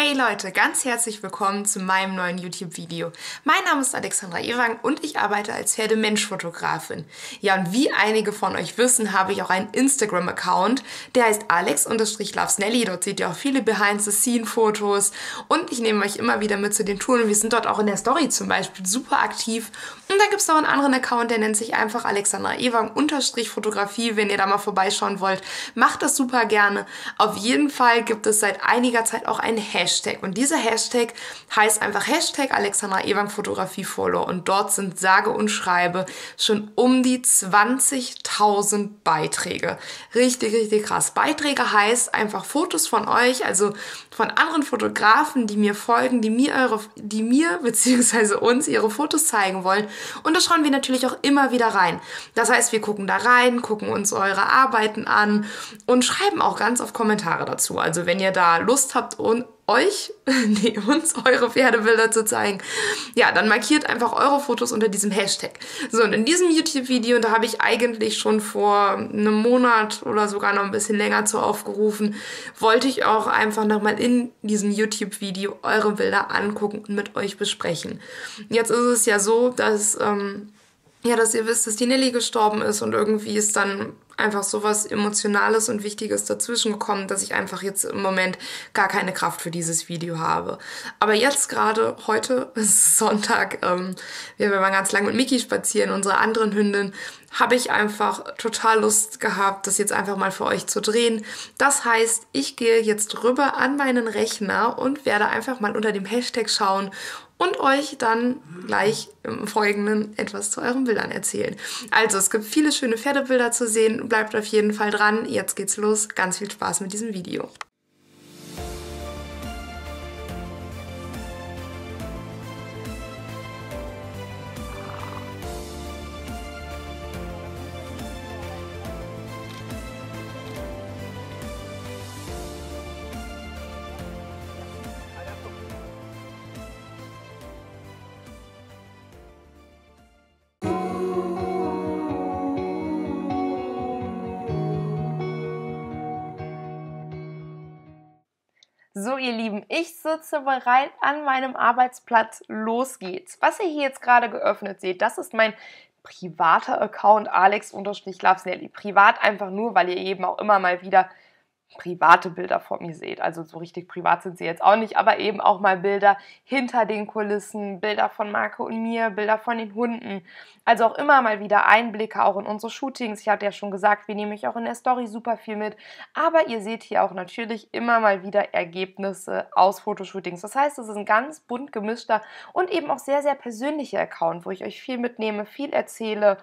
Hey Leute, ganz herzlich willkommen zu meinem neuen YouTube-Video. Mein Name ist Alexandra Ewang und ich arbeite als Pferdemensch-Fotografin. Ja, und wie einige von euch wissen, habe ich auch einen Instagram-Account, der heißt alex-lovesnelly. Dort seht ihr auch viele Behind-the-Scene-Fotos und ich nehme euch immer wieder mit zu den Touren. Wir sind dort auch in der Story zum Beispiel super aktiv. Und dann gibt es noch einen anderen Account, der nennt sich einfach Alexandra Ewang-Fotografie. Wenn ihr da mal vorbeischauen wollt, macht das super gerne. Auf jeden Fall gibt es seit einiger Zeit auch einen Hashtag Hashtag. Und dieser Hashtag heißt einfach Hashtag Alexandra Ewang Fotografie Follower. Und dort sind sage und schreibe schon um die 20.000 Beiträge. Richtig, richtig krass. Beiträge heißt einfach Fotos von euch, also von anderen Fotografen, die mir folgen, die mir eure, die mir bzw. uns ihre Fotos zeigen wollen. Und da schauen wir natürlich auch immer wieder rein. Das heißt, wir gucken da rein, gucken uns eure Arbeiten an und schreiben auch ganz oft Kommentare dazu. Also wenn ihr da Lust habt und euch, nee, uns eure Pferdebilder zu zeigen. Ja, dann markiert einfach eure Fotos unter diesem Hashtag. So, und in diesem YouTube-Video, und da habe ich eigentlich schon vor einem Monat oder sogar noch ein bisschen länger zu aufgerufen, wollte ich auch einfach nochmal in diesem YouTube-Video eure Bilder angucken und mit euch besprechen. Jetzt ist es ja so, dass... Ähm, ja, dass ihr wisst, dass die Nelly gestorben ist und irgendwie ist dann einfach so was Emotionales und Wichtiges dazwischen gekommen, dass ich einfach jetzt im Moment gar keine Kraft für dieses Video habe. Aber jetzt gerade, heute ist Sonntag, ähm, wir waren ganz lang mit Miki spazieren, unsere anderen Hündin, habe ich einfach total Lust gehabt, das jetzt einfach mal für euch zu drehen. Das heißt, ich gehe jetzt rüber an meinen Rechner und werde einfach mal unter dem Hashtag schauen und euch dann gleich im Folgenden etwas zu euren Bildern erzählen. Also, es gibt viele schöne Pferdebilder zu sehen. Bleibt auf jeden Fall dran. Jetzt geht's los. Ganz viel Spaß mit diesem Video. So, ihr Lieben, ich sitze bereit an meinem Arbeitsplatz. Los geht's. Was ihr hier jetzt gerade geöffnet seht, das ist mein privater Account alex-lavsnelli. Privat einfach nur, weil ihr eben auch immer mal wieder private Bilder vor mir seht. Also so richtig privat sind sie jetzt auch nicht, aber eben auch mal Bilder hinter den Kulissen, Bilder von Marco und mir, Bilder von den Hunden. Also auch immer mal wieder Einblicke auch in unsere Shootings. Ich hatte ja schon gesagt, wir nehmen euch auch in der Story super viel mit. Aber ihr seht hier auch natürlich immer mal wieder Ergebnisse aus Fotoshootings. Das heißt, es ist ein ganz bunt gemischter und eben auch sehr, sehr persönlicher Account, wo ich euch viel mitnehme, viel erzähle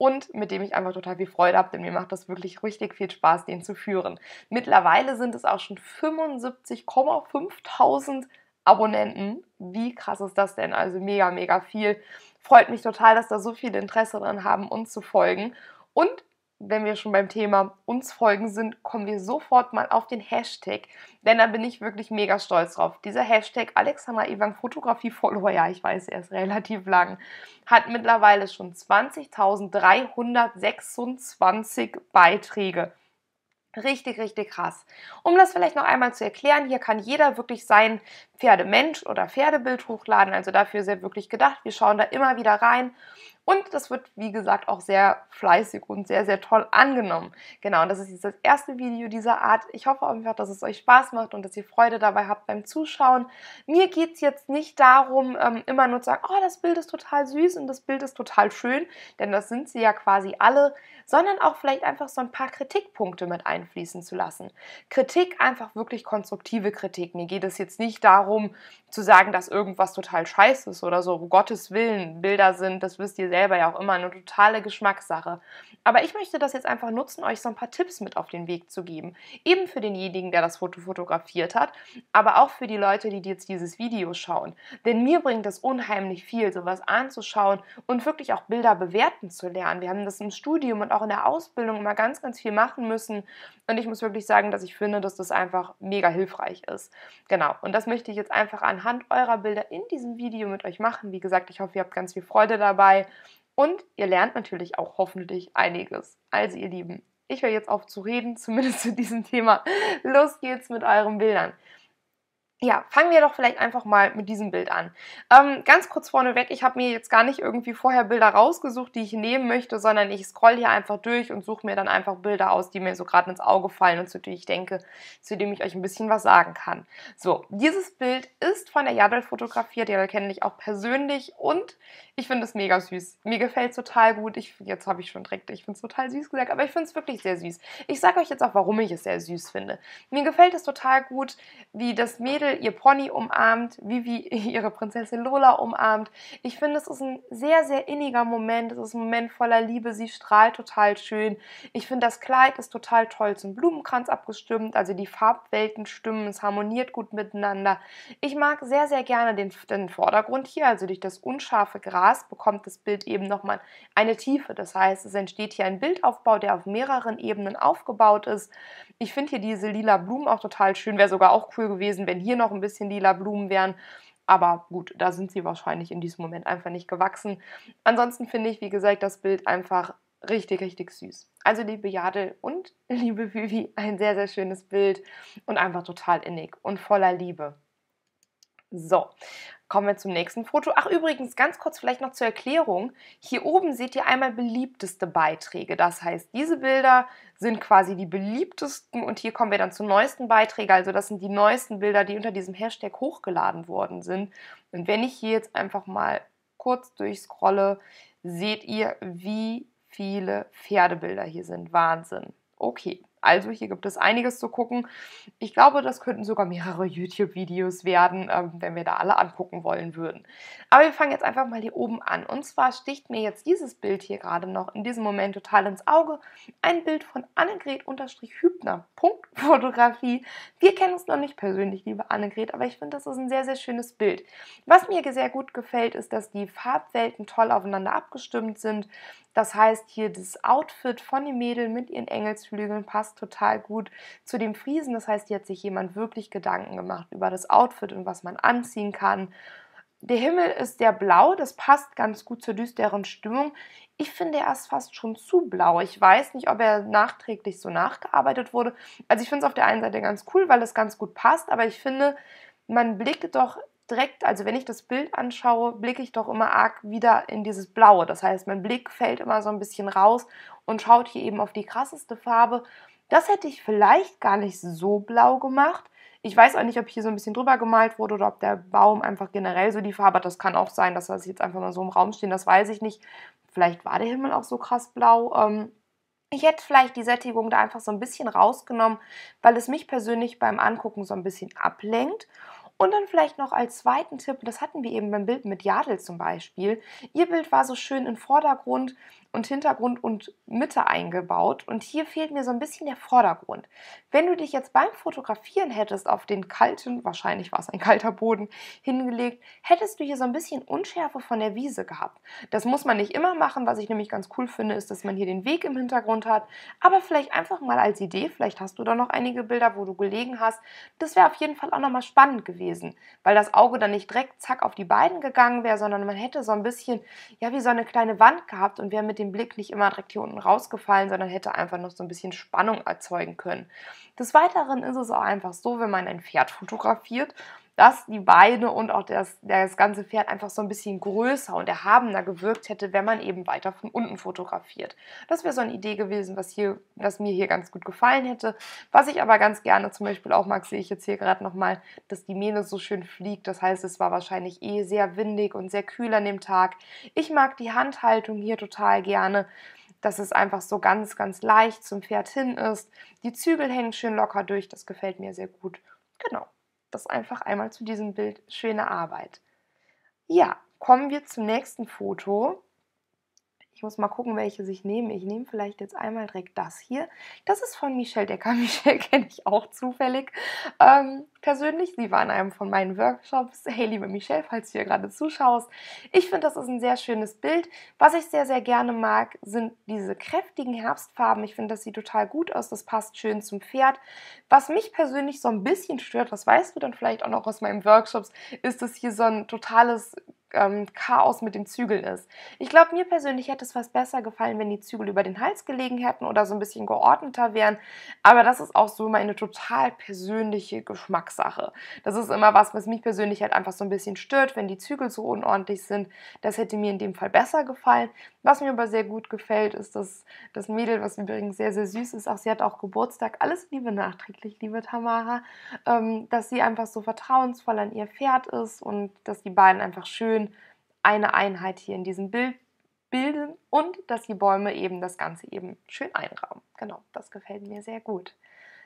und mit dem ich einfach total viel Freude habe, denn mir macht das wirklich richtig viel Spaß, den zu führen. Mittlerweile sind es auch schon 75,5.000 Abonnenten. Wie krass ist das denn? Also mega, mega viel. Freut mich total, dass da so viel Interesse dran haben, uns zu folgen. Und wenn wir schon beim Thema uns folgen sind, kommen wir sofort mal auf den Hashtag. Denn da bin ich wirklich mega stolz drauf. Dieser Hashtag Alexander Ewang Fotografie Follower, ja, ich weiß, er ist relativ lang, hat mittlerweile schon 20.326 Beiträge. Richtig, richtig krass. Um das vielleicht noch einmal zu erklären, hier kann jeder wirklich sein Pferdemensch oder Pferdebild hochladen. Also dafür ist er wirklich gedacht. Wir schauen da immer wieder rein und das wird, wie gesagt, auch sehr fleißig und sehr, sehr toll angenommen. Genau, und das ist jetzt das erste Video dieser Art. Ich hoffe einfach, dass es euch Spaß macht und dass ihr Freude dabei habt beim Zuschauen. Mir geht es jetzt nicht darum, ähm, immer nur zu sagen, oh, das Bild ist total süß und das Bild ist total schön, denn das sind sie ja quasi alle, sondern auch vielleicht einfach so ein paar Kritikpunkte mit einfließen zu lassen. Kritik, einfach wirklich konstruktive Kritik. Mir geht es jetzt nicht darum, zu sagen, dass irgendwas total scheiße ist oder so, um Gottes Willen, Bilder sind, das wisst ihr selbst selber ja auch immer eine totale Geschmackssache. Aber ich möchte das jetzt einfach nutzen, euch so ein paar Tipps mit auf den Weg zu geben. Eben für denjenigen, der das Foto fotografiert hat, aber auch für die Leute, die jetzt dieses Video schauen. Denn mir bringt es unheimlich viel, sowas anzuschauen und wirklich auch Bilder bewerten zu lernen. Wir haben das im Studium und auch in der Ausbildung immer ganz, ganz viel machen müssen. Und ich muss wirklich sagen, dass ich finde, dass das einfach mega hilfreich ist. Genau. Und das möchte ich jetzt einfach anhand eurer Bilder in diesem Video mit euch machen. Wie gesagt, ich hoffe, ihr habt ganz viel Freude dabei. Und ihr lernt natürlich auch hoffentlich einiges. Also ihr Lieben, ich höre jetzt auf zu reden, zumindest zu diesem Thema. Los geht's mit euren Bildern ja, fangen wir doch vielleicht einfach mal mit diesem Bild an. Ähm, ganz kurz vorneweg, ich habe mir jetzt gar nicht irgendwie vorher Bilder rausgesucht, die ich nehmen möchte, sondern ich scroll hier einfach durch und suche mir dann einfach Bilder aus, die mir so gerade ins Auge fallen und zu denen ich denke, zu dem ich euch ein bisschen was sagen kann. So, dieses Bild ist von der Jadl fotografiert, Jadel kenne ich auch persönlich und ich finde es mega süß. Mir gefällt es total gut. Ich, jetzt habe ich schon direkt, ich finde es total süß gesagt, aber ich finde es wirklich sehr süß. Ich sage euch jetzt auch, warum ich es sehr süß finde. Mir gefällt es total gut, wie das Mädel ihr Pony umarmt, Vivi ihre Prinzessin Lola umarmt. Ich finde, es ist ein sehr, sehr inniger Moment. Es ist ein Moment voller Liebe. Sie strahlt total schön. Ich finde, das Kleid ist total toll zum Blumenkranz abgestimmt. Also die Farbwelten stimmen. Es harmoniert gut miteinander. Ich mag sehr, sehr gerne den, den Vordergrund hier. Also durch das unscharfe Gras bekommt das Bild eben nochmal eine Tiefe. Das heißt, es entsteht hier ein Bildaufbau, der auf mehreren Ebenen aufgebaut ist. Ich finde hier diese lila Blumen auch total schön. Wäre sogar auch cool gewesen, wenn hier noch ein bisschen lila Blumen wären. Aber gut, da sind sie wahrscheinlich in diesem Moment einfach nicht gewachsen. Ansonsten finde ich, wie gesagt, das Bild einfach richtig, richtig süß. Also liebe Jadel und liebe Vivi, ein sehr, sehr schönes Bild und einfach total innig und voller Liebe. So, Kommen wir zum nächsten Foto. Ach, übrigens, ganz kurz vielleicht noch zur Erklärung. Hier oben seht ihr einmal beliebteste Beiträge. Das heißt, diese Bilder sind quasi die beliebtesten und hier kommen wir dann zu neuesten Beiträgen. Also das sind die neuesten Bilder, die unter diesem Hashtag hochgeladen worden sind. Und wenn ich hier jetzt einfach mal kurz durchscrolle, seht ihr, wie viele Pferdebilder hier sind. Wahnsinn. Okay, also hier gibt es einiges zu gucken. Ich glaube, das könnten sogar mehrere YouTube-Videos werden, ähm, wenn wir da alle angucken wollen würden. Aber wir fangen jetzt einfach mal hier oben an. Und zwar sticht mir jetzt dieses Bild hier gerade noch in diesem Moment total ins Auge. Ein Bild von Annegret-Hübner. Punkt Fotografie. Wir kennen es noch nicht persönlich, liebe Annegret, aber ich finde, das ist ein sehr, sehr schönes Bild. Was mir sehr gut gefällt, ist, dass die Farbwelten toll aufeinander abgestimmt sind. Das heißt, hier das Outfit von den Mädeln mit ihren Engelsflügeln passt passt total gut zu dem Friesen. Das heißt, hier hat sich jemand wirklich Gedanken gemacht über das Outfit und was man anziehen kann. Der Himmel ist sehr blau, das passt ganz gut zur düsteren Stimmung. Ich finde, er ist fast schon zu blau. Ich weiß nicht, ob er nachträglich so nachgearbeitet wurde. Also ich finde es auf der einen Seite ganz cool, weil es ganz gut passt, aber ich finde, man blickt doch direkt, also wenn ich das Bild anschaue, blicke ich doch immer arg wieder in dieses Blaue. Das heißt, mein Blick fällt immer so ein bisschen raus und schaut hier eben auf die krasseste Farbe. Das hätte ich vielleicht gar nicht so blau gemacht. Ich weiß auch nicht, ob hier so ein bisschen drüber gemalt wurde oder ob der Baum einfach generell so die Farbe hat. Das kann auch sein, dass das jetzt einfach mal so im Raum stehen, das weiß ich nicht. Vielleicht war der Himmel auch so krass blau. Ähm, ich hätte vielleicht die Sättigung da einfach so ein bisschen rausgenommen, weil es mich persönlich beim Angucken so ein bisschen ablenkt. Und dann vielleicht noch als zweiten Tipp, das hatten wir eben beim Bild mit Jadel zum Beispiel. Ihr Bild war so schön im Vordergrund und Hintergrund und Mitte eingebaut und hier fehlt mir so ein bisschen der Vordergrund. Wenn du dich jetzt beim Fotografieren hättest auf den kalten, wahrscheinlich war es ein kalter Boden, hingelegt, hättest du hier so ein bisschen Unschärfe von der Wiese gehabt. Das muss man nicht immer machen, was ich nämlich ganz cool finde, ist, dass man hier den Weg im Hintergrund hat, aber vielleicht einfach mal als Idee, vielleicht hast du da noch einige Bilder, wo du gelegen hast. Das wäre auf jeden Fall auch nochmal spannend gewesen, weil das Auge dann nicht direkt zack auf die beiden gegangen wäre, sondern man hätte so ein bisschen, ja, wie so eine kleine Wand gehabt und wäre mit den Blick nicht immer direkt hier unten rausgefallen, sondern hätte einfach noch so ein bisschen Spannung erzeugen können. Des Weiteren ist es auch einfach so, wenn man ein Pferd fotografiert, dass die Beine und auch das, das ganze Pferd einfach so ein bisschen größer und erhabener gewirkt hätte, wenn man eben weiter von unten fotografiert. Das wäre so eine Idee gewesen, was, hier, was mir hier ganz gut gefallen hätte. Was ich aber ganz gerne zum Beispiel auch mag, sehe ich jetzt hier gerade nochmal, dass die Mähne so schön fliegt. Das heißt, es war wahrscheinlich eh sehr windig und sehr kühl an dem Tag. Ich mag die Handhaltung hier total gerne dass es einfach so ganz, ganz leicht zum Pferd hin ist. Die Zügel hängen schön locker durch, das gefällt mir sehr gut. Genau. Das einfach einmal zu diesem Bild. Schöne Arbeit. Ja, kommen wir zum nächsten Foto. Ich muss mal gucken, welche ich nehme. Ich nehme vielleicht jetzt einmal direkt das hier. Das ist von Michelle Decker. Michelle kenne ich auch zufällig ähm, persönlich. Sie war in einem von meinen Workshops. Hey, liebe Michelle, falls du hier gerade zuschaust. Ich finde, das ist ein sehr schönes Bild. Was ich sehr, sehr gerne mag, sind diese kräftigen Herbstfarben. Ich finde, das sieht total gut aus. Das passt schön zum Pferd. Was mich persönlich so ein bisschen stört, das weißt du dann vielleicht auch noch aus meinen Workshops, ist, dass hier so ein totales ähm, Chaos mit dem Zügel ist. Ich glaube, mir persönlich hätte es was besser gefallen, wenn die Zügel über den Hals gelegen hätten oder so ein bisschen geordneter wären. Aber das ist auch so meine total persönliche Geschmackssache. Das ist immer was, was mich persönlich halt einfach so ein bisschen stört, wenn die Zügel so unordentlich sind. Das hätte mir in dem Fall besser gefallen. Was mir aber sehr gut gefällt, ist, dass das Mädel, was übrigens sehr, sehr süß ist, auch sie hat auch Geburtstag. Alles Liebe nachträglich, liebe Tamara. Ähm, dass sie einfach so vertrauensvoll an ihr Pferd ist und dass die beiden einfach schön schön eine Einheit hier in diesem Bild bilden und dass die Bäume eben das Ganze eben schön einrahmen. Genau, das gefällt mir sehr gut.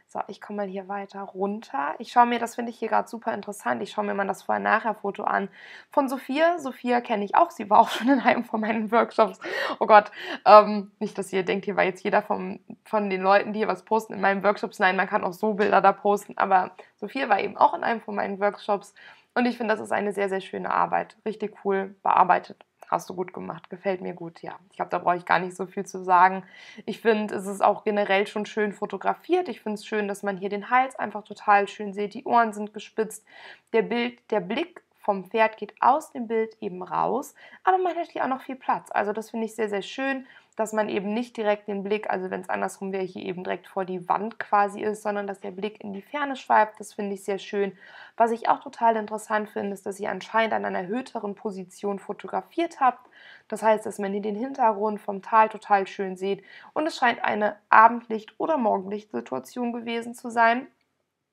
So, ich komme mal hier weiter runter. Ich schaue mir, das finde ich hier gerade super interessant, ich schaue mir mal das Vorher-Nachher-Foto an von Sophia. Sophia kenne ich auch, sie war auch schon in einem von meinen Workshops. Oh Gott, ähm, nicht, dass ihr denkt, hier war jetzt jeder vom, von den Leuten, die hier was posten, in meinen Workshops. Nein, man kann auch so Bilder da posten, aber Sophia war eben auch in einem von meinen Workshops und ich finde, das ist eine sehr, sehr schöne Arbeit. Richtig cool bearbeitet. Hast du gut gemacht, gefällt mir gut, ja. Ich glaube, da brauche ich gar nicht so viel zu sagen. Ich finde, es ist auch generell schon schön fotografiert. Ich finde es schön, dass man hier den Hals einfach total schön sieht. Die Ohren sind gespitzt. Der, Bild, der Blick vom Pferd geht aus dem Bild eben raus, aber man hat hier auch noch viel Platz. Also das finde ich sehr, sehr schön dass man eben nicht direkt den Blick, also wenn es andersrum wäre, hier eben direkt vor die Wand quasi ist, sondern dass der Blick in die Ferne schweift. Das finde ich sehr schön. Was ich auch total interessant finde, ist, dass ihr anscheinend an einer höheren Position fotografiert habt. Das heißt, dass man hier den Hintergrund vom Tal total schön sieht und es scheint eine Abendlicht- oder Morgenlichtsituation gewesen zu sein.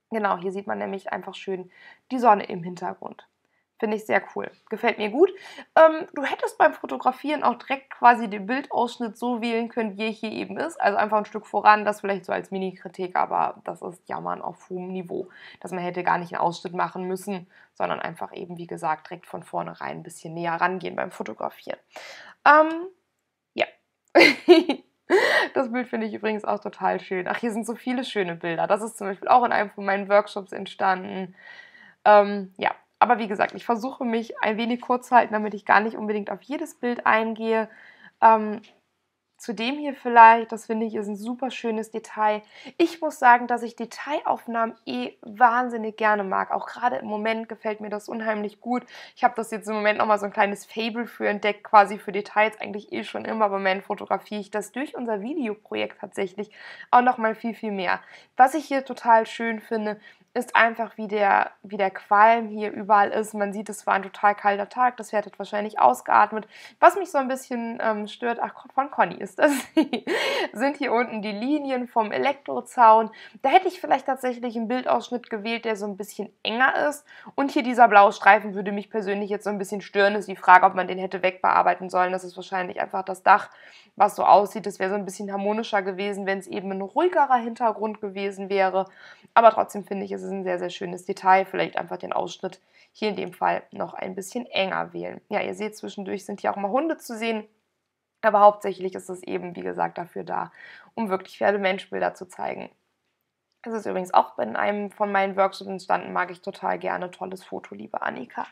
Genau, hier sieht man nämlich einfach schön die Sonne im Hintergrund. Finde ich sehr cool. Gefällt mir gut. Ähm, du hättest beim Fotografieren auch direkt quasi den Bildausschnitt so wählen können, wie er hier eben ist. Also einfach ein Stück voran, das vielleicht so als Mini-Kritik, aber das ist Jammern auf hohem Niveau. Dass man hätte gar nicht einen Ausschnitt machen müssen, sondern einfach eben, wie gesagt, direkt von vornherein ein bisschen näher rangehen beim Fotografieren. Ähm, ja. Das Bild finde ich übrigens auch total schön. Ach, hier sind so viele schöne Bilder. Das ist zum Beispiel auch in einem von meinen Workshops entstanden. Ähm, ja, aber wie gesagt, ich versuche mich ein wenig kurz zu halten, damit ich gar nicht unbedingt auf jedes Bild eingehe. Ähm, dem hier vielleicht, das finde ich, ist ein super schönes Detail. Ich muss sagen, dass ich Detailaufnahmen eh wahnsinnig gerne mag. Auch gerade im Moment gefällt mir das unheimlich gut. Ich habe das jetzt im Moment nochmal so ein kleines Fable für entdeckt, quasi für Details eigentlich eh schon immer. Aber im Moment fotografiere ich das durch unser Videoprojekt tatsächlich auch nochmal viel, viel mehr. Was ich hier total schön finde, ist einfach, wie der, wie der Qualm hier überall ist. Man sieht, es war ein total kalter Tag. Das Pferd hat wahrscheinlich ausgeatmet. Was mich so ein bisschen ähm, stört, ach, von Conny ist das, sind hier unten die Linien vom Elektrozaun. Da hätte ich vielleicht tatsächlich einen Bildausschnitt gewählt, der so ein bisschen enger ist. Und hier dieser blaue Streifen würde mich persönlich jetzt so ein bisschen stören. Ist die Frage, ob man den hätte wegbearbeiten sollen. Das ist wahrscheinlich einfach das Dach was so aussieht. Es wäre so ein bisschen harmonischer gewesen, wenn es eben ein ruhigerer Hintergrund gewesen wäre. Aber trotzdem finde ich, es ist ein sehr, sehr schönes Detail. Vielleicht einfach den Ausschnitt hier in dem Fall noch ein bisschen enger wählen. Ja, ihr seht, zwischendurch sind hier auch mal Hunde zu sehen. Aber hauptsächlich ist es eben, wie gesagt, dafür da, um wirklich Pferde-Mensch-Bilder zu zeigen. Es ist übrigens auch in einem von meinen Workshops entstanden, mag ich total gerne. Tolles Foto, liebe Annika.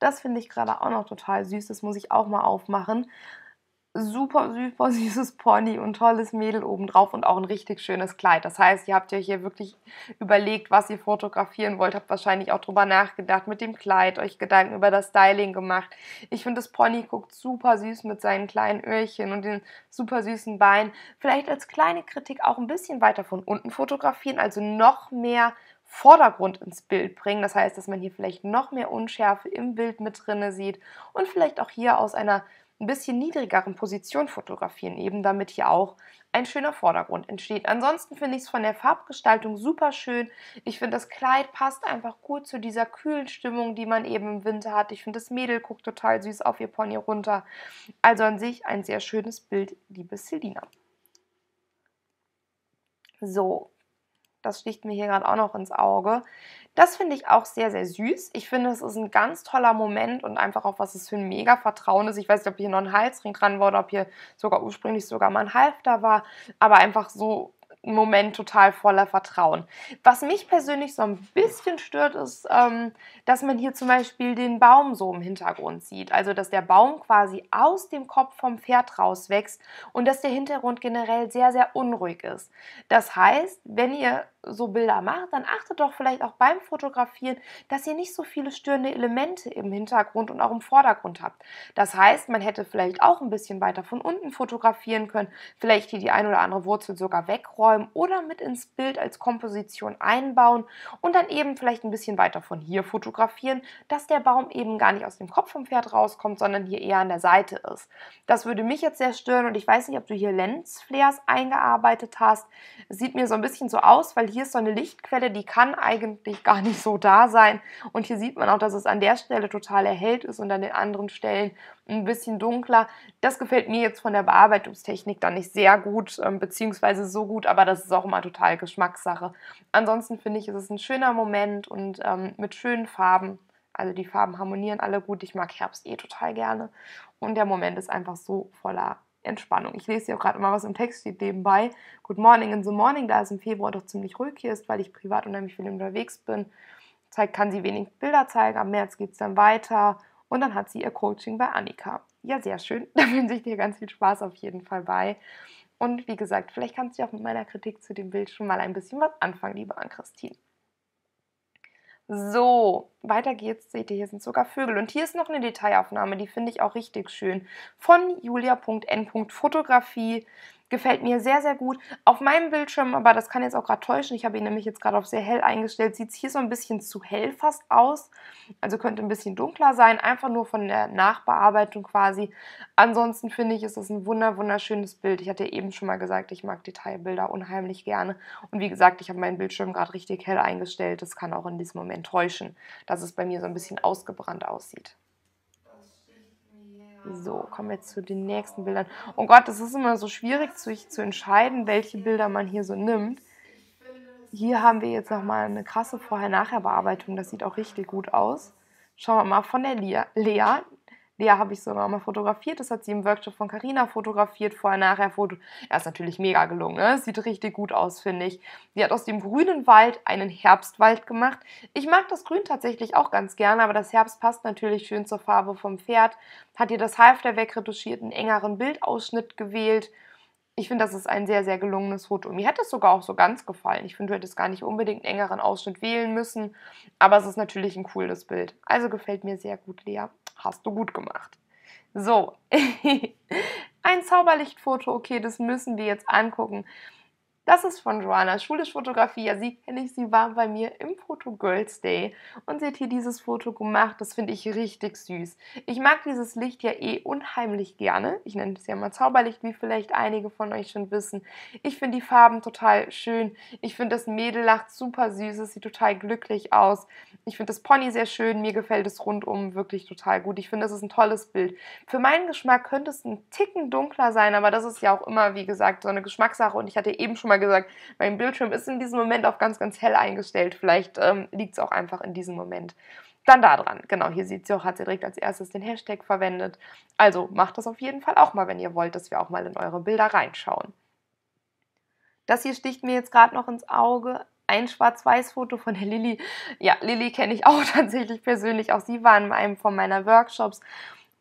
Das finde ich gerade auch noch total süß, das muss ich auch mal aufmachen super super süßes Pony und tolles Mädel obendrauf und auch ein richtig schönes Kleid. Das heißt, ihr habt euch hier wirklich überlegt, was ihr fotografieren wollt, habt wahrscheinlich auch drüber nachgedacht mit dem Kleid, euch Gedanken über das Styling gemacht. Ich finde, das Pony guckt super süß mit seinen kleinen Öhrchen und den super süßen Beinen. Vielleicht als kleine Kritik auch ein bisschen weiter von unten fotografieren, also noch mehr Vordergrund ins Bild bringen. Das heißt, dass man hier vielleicht noch mehr Unschärfe im Bild mit drinne sieht und vielleicht auch hier aus einer ein bisschen niedrigeren Position fotografieren, eben damit hier auch ein schöner Vordergrund entsteht. Ansonsten finde ich es von der Farbgestaltung super schön. Ich finde, das Kleid passt einfach gut zu dieser kühlen Stimmung, die man eben im Winter hat. Ich finde, das Mädel guckt total süß auf ihr Pony runter. Also an sich ein sehr schönes Bild, liebe Selina. So, das sticht mir hier gerade auch noch ins Auge. Das finde ich auch sehr, sehr süß. Ich finde, es ist ein ganz toller Moment und einfach auch, was es für ein mega Vertrauen ist. Ich weiß nicht, ob hier noch ein Halsring dran war oder ob hier sogar ursprünglich sogar mal ein Halfter war, aber einfach so ein Moment total voller Vertrauen. Was mich persönlich so ein bisschen stört, ist, ähm, dass man hier zum Beispiel den Baum so im Hintergrund sieht. Also, dass der Baum quasi aus dem Kopf vom Pferd rauswächst und dass der Hintergrund generell sehr, sehr unruhig ist. Das heißt, wenn ihr so Bilder macht, dann achtet doch vielleicht auch beim Fotografieren, dass ihr nicht so viele störende Elemente im Hintergrund und auch im Vordergrund habt. Das heißt, man hätte vielleicht auch ein bisschen weiter von unten fotografieren können, vielleicht hier die ein oder andere Wurzel sogar wegräumen oder mit ins Bild als Komposition einbauen und dann eben vielleicht ein bisschen weiter von hier fotografieren, dass der Baum eben gar nicht aus dem Kopf vom Pferd rauskommt, sondern hier eher an der Seite ist. Das würde mich jetzt sehr stören und ich weiß nicht, ob du hier Lensflares eingearbeitet hast. Sieht mir so ein bisschen so aus, weil hier hier ist so eine Lichtquelle, die kann eigentlich gar nicht so da sein. Und hier sieht man auch, dass es an der Stelle total erhellt ist und an den anderen Stellen ein bisschen dunkler. Das gefällt mir jetzt von der Bearbeitungstechnik dann nicht sehr gut, ähm, beziehungsweise so gut, aber das ist auch immer total Geschmackssache. Ansonsten finde ich, ist es ein schöner Moment und ähm, mit schönen Farben. Also die Farben harmonieren alle gut. Ich mag Herbst eh total gerne. Und der Moment ist einfach so voller Entspannung. Ich lese ja auch gerade mal, was im Text steht nebenbei. Good Morning in the Morning, da es im Februar doch ziemlich ruhig hier ist, weil ich privat unheimlich viel unterwegs bin, zeigt, kann sie wenig Bilder zeigen. Am März geht es dann weiter und dann hat sie ihr Coaching bei Annika. Ja, sehr schön. Da wünsche ich dir ganz viel Spaß auf jeden Fall bei. Und wie gesagt, vielleicht kannst du ja auch mit meiner Kritik zu dem Bild schon mal ein bisschen was anfangen, liebe Ann-Christine. So, weiter geht's. Seht ihr, hier sind sogar Vögel. Und hier ist noch eine Detailaufnahme, die finde ich auch richtig schön. Von julia.n.fotografie. Gefällt mir sehr, sehr gut. Auf meinem Bildschirm, aber das kann jetzt auch gerade täuschen, ich habe ihn nämlich jetzt gerade auf sehr hell eingestellt, sieht es hier so ein bisschen zu hell fast aus. Also könnte ein bisschen dunkler sein, einfach nur von der Nachbearbeitung quasi. Ansonsten finde ich, ist das ein wunder, wunderschönes Bild. Ich hatte eben schon mal gesagt, ich mag Detailbilder unheimlich gerne. Und wie gesagt, ich habe meinen Bildschirm gerade richtig hell eingestellt. Das kann auch in diesem Moment täuschen, dass es bei mir so ein bisschen ausgebrannt aussieht. So, kommen wir zu den nächsten Bildern. Oh Gott, es ist immer so schwierig, sich zu entscheiden, welche Bilder man hier so nimmt. Hier haben wir jetzt nochmal eine krasse Vorher-Nachher-Bearbeitung. Das sieht auch richtig gut aus. Schauen wir mal von der Lea. Lea habe ich sogar mal fotografiert. Das hat sie im Workshop von Carina fotografiert, vorher, nachher Foto. Ja, ist natürlich mega gelungen. Ne? Sieht richtig gut aus, finde ich. Sie hat aus dem grünen Wald einen Herbstwald gemacht. Ich mag das Grün tatsächlich auch ganz gerne, aber das Herbst passt natürlich schön zur Farbe vom Pferd. Hat ihr das Halfter wegretuschiert, einen engeren Bildausschnitt gewählt. Ich finde, das ist ein sehr, sehr gelungenes Foto. Mir hätte es sogar auch so ganz gefallen. Ich finde, du hättest gar nicht unbedingt einen engeren Ausschnitt wählen müssen. Aber es ist natürlich ein cooles Bild. Also gefällt mir sehr gut, Lea hast du gut gemacht. So, ein Zauberlichtfoto, okay, das müssen wir jetzt angucken. Das ist von Joanna Schulisch Fotografie. Ja, sie kenne ich, sie war bei mir im Foto Girls Day und sie hat hier dieses Foto gemacht. Das finde ich richtig süß. Ich mag dieses Licht ja eh unheimlich gerne. Ich nenne es ja mal Zauberlicht, wie vielleicht einige von euch schon wissen. Ich finde die Farben total schön. Ich finde das Mädel lacht super süß. Es sieht total glücklich aus. Ich finde das Pony sehr schön. Mir gefällt es rundum wirklich total gut. Ich finde, das ist ein tolles Bild. Für meinen Geschmack könnte es ein Ticken dunkler sein, aber das ist ja auch immer, wie gesagt, so eine Geschmackssache und ich hatte eben schon mal mal gesagt, mein Bildschirm ist in diesem Moment auf ganz, ganz hell eingestellt. Vielleicht ähm, liegt es auch einfach in diesem Moment dann da dran. Genau, hier sieht sie auch, hat sie direkt als erstes den Hashtag verwendet. Also macht das auf jeden Fall auch mal, wenn ihr wollt, dass wir auch mal in eure Bilder reinschauen. Das hier sticht mir jetzt gerade noch ins Auge. Ein Schwarz-Weiß-Foto von der Lilly. Ja, Lilly kenne ich auch tatsächlich persönlich. Auch sie war in einem von meiner Workshops.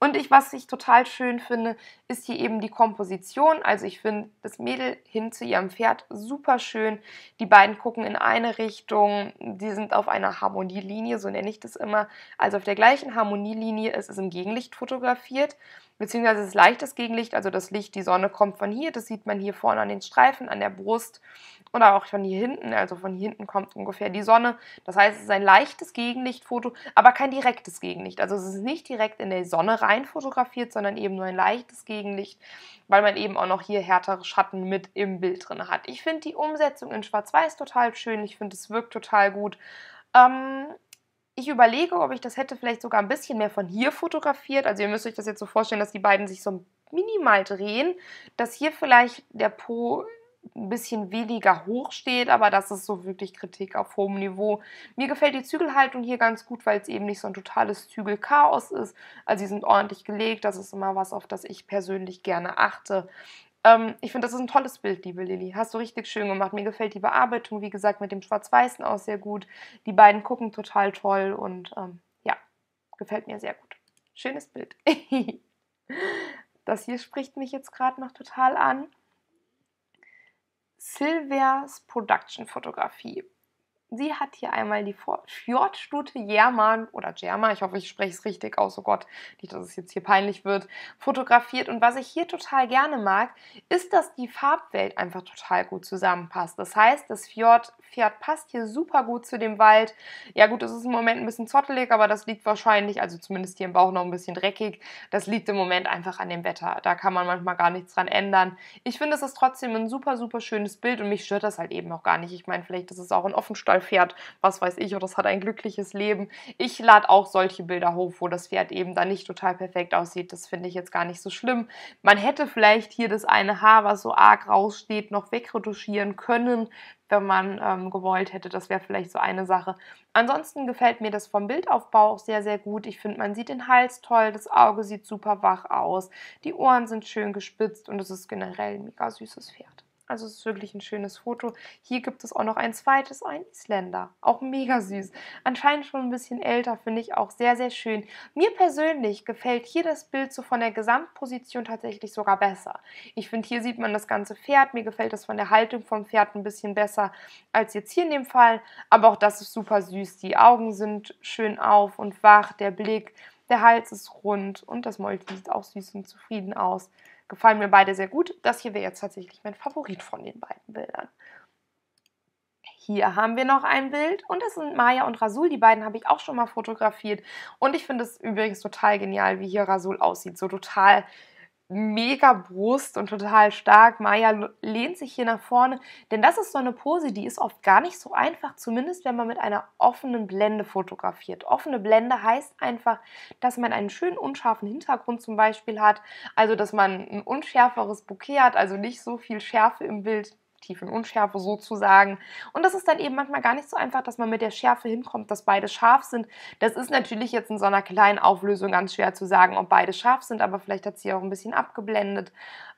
Und ich, was ich total schön finde, ist hier eben die Komposition. Also ich finde das Mädel hin zu ihrem Pferd super schön. Die beiden gucken in eine Richtung. Die sind auf einer Harmonielinie, so nenne ich das immer. Also auf der gleichen Harmonielinie ist es im Gegenlicht fotografiert. Beziehungsweise es ist leichtes Gegenlicht, also das Licht, die Sonne kommt von hier. Das sieht man hier vorne an den Streifen, an der Brust oder auch von hier hinten. Also von hier hinten kommt ungefähr die Sonne. Das heißt, es ist ein leichtes Gegenlichtfoto, aber kein direktes Gegenlicht. Also es ist nicht direkt in der Sonne rein fotografiert, sondern eben nur ein leichtes Gegenlicht, weil man eben auch noch hier härtere Schatten mit im Bild drin hat. Ich finde die Umsetzung in Schwarz-Weiß total schön. Ich finde, es wirkt total gut. Ähm, ich überlege, ob ich das hätte vielleicht sogar ein bisschen mehr von hier fotografiert. Also ihr müsst euch das jetzt so vorstellen, dass die beiden sich so minimal drehen, dass hier vielleicht der Po ein bisschen weniger hoch steht, aber das ist so wirklich Kritik auf hohem Niveau. Mir gefällt die Zügelhaltung hier ganz gut, weil es eben nicht so ein totales Zügelchaos ist. Also sie sind ordentlich gelegt, das ist immer was, auf das ich persönlich gerne achte. Ähm, ich finde, das ist ein tolles Bild, liebe Lilly. Hast du richtig schön gemacht. Mir gefällt die Bearbeitung, wie gesagt, mit dem Schwarz-Weißen auch sehr gut. Die beiden gucken total toll und ähm, ja, gefällt mir sehr gut. Schönes Bild. das hier spricht mich jetzt gerade noch total an. Silvers Production Fotografie sie hat hier einmal die Fjordstute Jerman oder Jerma, ich hoffe, ich spreche es richtig aus, oh Gott, nicht, dass es jetzt hier peinlich wird, fotografiert. Und was ich hier total gerne mag, ist, dass die Farbwelt einfach total gut zusammenpasst. Das heißt, das Fjordpferd passt hier super gut zu dem Wald. Ja gut, es ist im Moment ein bisschen zottelig, aber das liegt wahrscheinlich, also zumindest hier im Bauch noch ein bisschen dreckig, das liegt im Moment einfach an dem Wetter. Da kann man manchmal gar nichts dran ändern. Ich finde, es ist trotzdem ein super, super schönes Bild und mich stört das halt eben auch gar nicht. Ich meine, vielleicht ist es auch ein Offenstand überall fährt, was weiß ich, oder es hat ein glückliches Leben. Ich lade auch solche Bilder hoch, wo das Pferd eben da nicht total perfekt aussieht. Das finde ich jetzt gar nicht so schlimm. Man hätte vielleicht hier das eine Haar, was so arg raussteht, noch wegretuschieren können, wenn man ähm, gewollt hätte. Das wäre vielleicht so eine Sache. Ansonsten gefällt mir das vom Bildaufbau auch sehr, sehr gut. Ich finde, man sieht den Hals toll, das Auge sieht super wach aus, die Ohren sind schön gespitzt und es ist generell ein mega süßes Pferd. Also es ist wirklich ein schönes Foto. Hier gibt es auch noch ein zweites, ein Isländer. Auch mega süß. Anscheinend schon ein bisschen älter, finde ich auch sehr, sehr schön. Mir persönlich gefällt hier das Bild so von der Gesamtposition tatsächlich sogar besser. Ich finde, hier sieht man das ganze Pferd. Mir gefällt das von der Haltung vom Pferd ein bisschen besser als jetzt hier in dem Fall. Aber auch das ist super süß. Die Augen sind schön auf und wach, der Blick, der Hals ist rund und das Mäulchen sieht auch süß und zufrieden aus. Gefallen mir beide sehr gut. Das hier wäre jetzt tatsächlich mein Favorit von den beiden Bildern. Hier haben wir noch ein Bild und das sind Maya und Rasul. Die beiden habe ich auch schon mal fotografiert. Und ich finde es übrigens total genial, wie hier Rasul aussieht. So total mega Brust und total stark. Maya lehnt sich hier nach vorne, denn das ist so eine Pose, die ist oft gar nicht so einfach, zumindest wenn man mit einer offenen Blende fotografiert. Offene Blende heißt einfach, dass man einen schönen unscharfen Hintergrund zum Beispiel hat, also dass man ein unschärferes Bouquet hat, also nicht so viel Schärfe im Bild Objektiv in Unschärfe sozusagen. Und das ist dann eben manchmal gar nicht so einfach, dass man mit der Schärfe hinkommt, dass beide scharf sind. Das ist natürlich jetzt in so einer kleinen Auflösung ganz schwer zu sagen, ob beide scharf sind, aber vielleicht hat sie auch ein bisschen abgeblendet,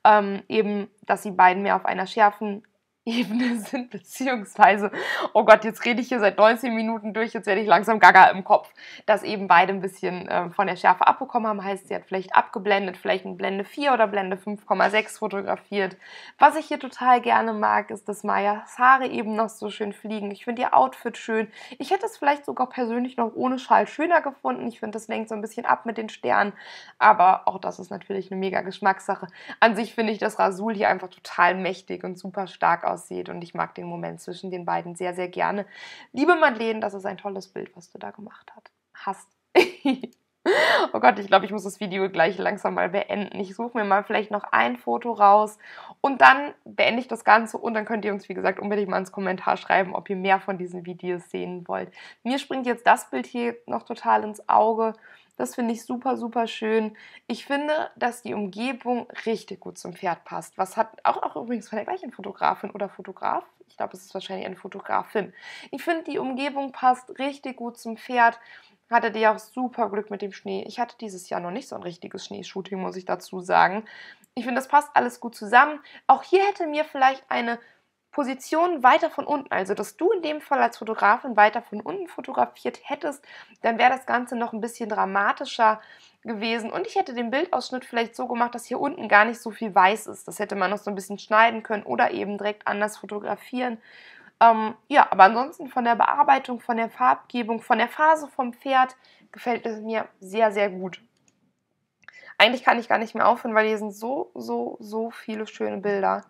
ähm, eben, dass sie beiden mehr auf einer schärfen Ebene sind, beziehungsweise, oh Gott, jetzt rede ich hier seit 19 Minuten durch, jetzt werde ich langsam gaga im Kopf, dass eben beide ein bisschen äh, von der Schärfe abbekommen haben. Heißt, sie hat vielleicht abgeblendet, vielleicht in Blende 4 oder Blende 5,6 fotografiert. Was ich hier total gerne mag, ist, dass Mayas Haare eben noch so schön fliegen. Ich finde ihr Outfit schön. Ich hätte es vielleicht sogar persönlich noch ohne Schal schöner gefunden. Ich finde, das lenkt so ein bisschen ab mit den Sternen, aber auch das ist natürlich eine mega Geschmackssache. An sich finde ich das Rasul hier einfach total mächtig und super stark aus aussieht. Und ich mag den Moment zwischen den beiden sehr, sehr gerne. Liebe Madeleine, das ist ein tolles Bild, was du da gemacht hast. Hast. Oh Gott, ich glaube, ich muss das Video gleich langsam mal beenden. Ich suche mir mal vielleicht noch ein Foto raus und dann beende ich das Ganze und dann könnt ihr uns, wie gesagt, unbedingt mal ins Kommentar schreiben, ob ihr mehr von diesen Videos sehen wollt. Mir springt jetzt das Bild hier noch total ins Auge. Das finde ich super, super schön. Ich finde, dass die Umgebung richtig gut zum Pferd passt. Was hat auch, auch übrigens von der gleichen Fotografin oder Fotograf. Ich glaube, es ist wahrscheinlich eine Fotografin. Ich finde, die Umgebung passt richtig gut zum Pferd. Hatte die auch super Glück mit dem Schnee. Ich hatte dieses Jahr noch nicht so ein richtiges Schneeshooting, muss ich dazu sagen. Ich finde, das passt alles gut zusammen. Auch hier hätte mir vielleicht eine Position weiter von unten, also dass du in dem Fall als Fotografin weiter von unten fotografiert hättest, dann wäre das Ganze noch ein bisschen dramatischer gewesen. Und ich hätte den Bildausschnitt vielleicht so gemacht, dass hier unten gar nicht so viel weiß ist. Das hätte man noch so ein bisschen schneiden können oder eben direkt anders fotografieren. Ähm, ja, aber ansonsten von der Bearbeitung, von der Farbgebung, von der Phase vom Pferd gefällt es mir sehr, sehr gut. Eigentlich kann ich gar nicht mehr aufhören, weil hier sind so, so, so viele schöne Bilder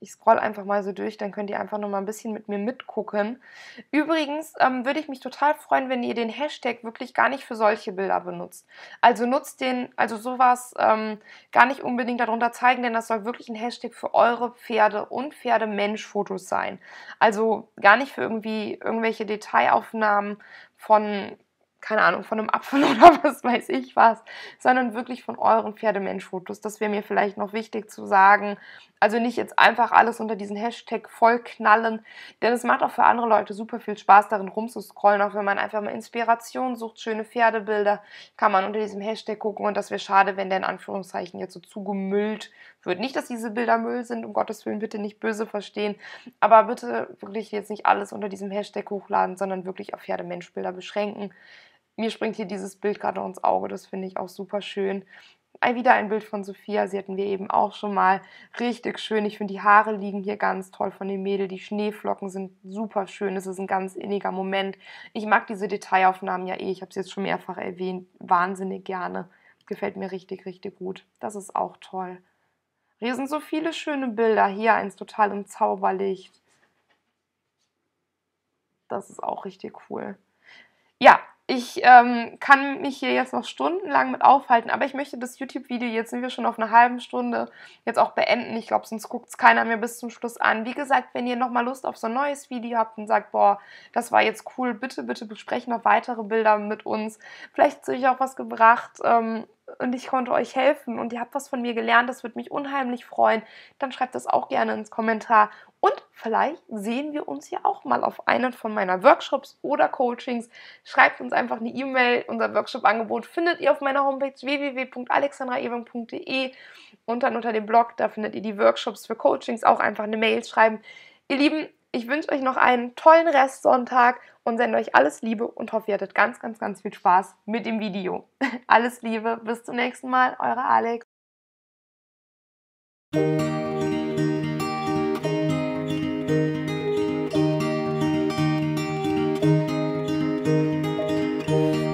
ich scroll einfach mal so durch, dann könnt ihr einfach noch mal ein bisschen mit mir mitgucken. Übrigens ähm, würde ich mich total freuen, wenn ihr den Hashtag wirklich gar nicht für solche Bilder benutzt. Also nutzt den, also sowas ähm, gar nicht unbedingt darunter zeigen, denn das soll wirklich ein Hashtag für eure Pferde und pferde fotos sein. Also gar nicht für irgendwie irgendwelche Detailaufnahmen von keine Ahnung, von einem Apfel oder was weiß ich was, sondern wirklich von euren Pferdemensch-Fotos. Das wäre mir vielleicht noch wichtig zu sagen. Also nicht jetzt einfach alles unter diesen Hashtag vollknallen, denn es macht auch für andere Leute super viel Spaß, darin rumzuscrollen, auch wenn man einfach mal Inspiration sucht, schöne Pferdebilder, kann man unter diesem Hashtag gucken und das wäre schade, wenn der in Anführungszeichen jetzt so zugemüllt würde nicht, dass diese Bilder Müll sind, um Gottes Willen bitte nicht böse verstehen, aber bitte wirklich jetzt nicht alles unter diesem Hashtag hochladen, sondern wirklich auf Pferdemensch-Bilder beschränken. Mir springt hier dieses Bild gerade noch ins Auge, das finde ich auch super schön. Ein, wieder ein Bild von Sophia, sie hatten wir eben auch schon mal. Richtig schön. Ich finde, die Haare liegen hier ganz toll von dem Mädel. Die Schneeflocken sind super schön. Es ist ein ganz inniger Moment. Ich mag diese Detailaufnahmen ja eh. Ich habe sie jetzt schon mehrfach erwähnt. Wahnsinnig gerne. Gefällt mir richtig, richtig gut. Das ist auch toll. Hier sind so viele schöne Bilder. Hier eins total im Zauberlicht. Das ist auch richtig cool. Ja, ich ähm, kann mich hier jetzt noch stundenlang mit aufhalten, aber ich möchte das YouTube-Video, jetzt sind wir schon auf einer halben Stunde, jetzt auch beenden. Ich glaube, sonst guckt es keiner mehr bis zum Schluss an. Wie gesagt, wenn ihr nochmal Lust auf so ein neues Video habt und sagt, boah, das war jetzt cool, bitte, bitte besprechen noch weitere Bilder mit uns. Vielleicht hat es euch auch was gebracht. Ähm, und ich konnte euch helfen und ihr habt was von mir gelernt, das würde mich unheimlich freuen, dann schreibt das auch gerne ins Kommentar. Und vielleicht sehen wir uns ja auch mal auf einen von meiner Workshops oder Coachings. Schreibt uns einfach eine E-Mail. Unser Workshop-Angebot findet ihr auf meiner Homepage www.alexandraewang.de und dann unter dem Blog, da findet ihr die Workshops für Coachings, auch einfach eine Mail schreiben. Ihr Lieben, ich wünsche euch noch einen tollen Restsonntag und sende euch alles Liebe und hoffe, ihr hattet ganz, ganz, ganz viel Spaß mit dem Video. Alles Liebe, bis zum nächsten Mal, eure Alex.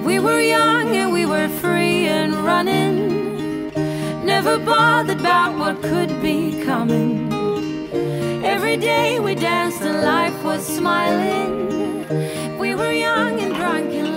We were young and we were free and running, never bothered about what could be coming. Every day we danced and life was smiling. We were young and drunk and